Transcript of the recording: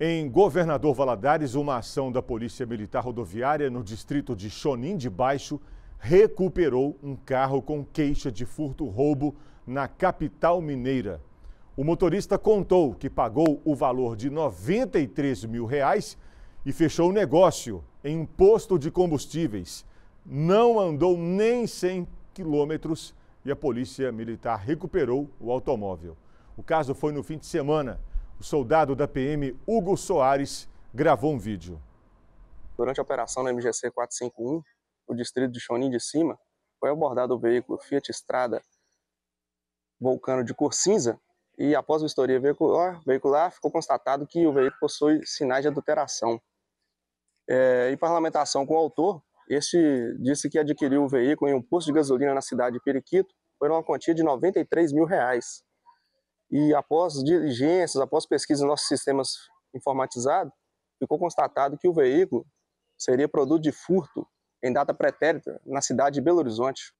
Em Governador Valadares, uma ação da Polícia Militar Rodoviária no distrito de Chonim de Baixo recuperou um carro com queixa de furto-roubo na capital mineira. O motorista contou que pagou o valor de 93 mil reais e fechou o negócio em um posto de combustíveis. Não andou nem 100 quilômetros e a Polícia Militar recuperou o automóvel. O caso foi no fim de semana. O soldado da PM Hugo Soares gravou um vídeo. Durante a operação na MGC 451, o distrito de Chonin de Cima, foi abordado o veículo Fiat Strada Volcano de cor cinza e após a vistoria veicular, veicular ficou constatado que o veículo possui sinais de adulteração. É, em parlamentação com o autor, este disse que adquiriu o veículo em um posto de gasolina na cidade de Periquito por uma quantia de 93 mil reais. E após diligências, após pesquisa em nossos sistemas informatizados, ficou constatado que o veículo seria produto de furto em data pretérita na cidade de Belo Horizonte.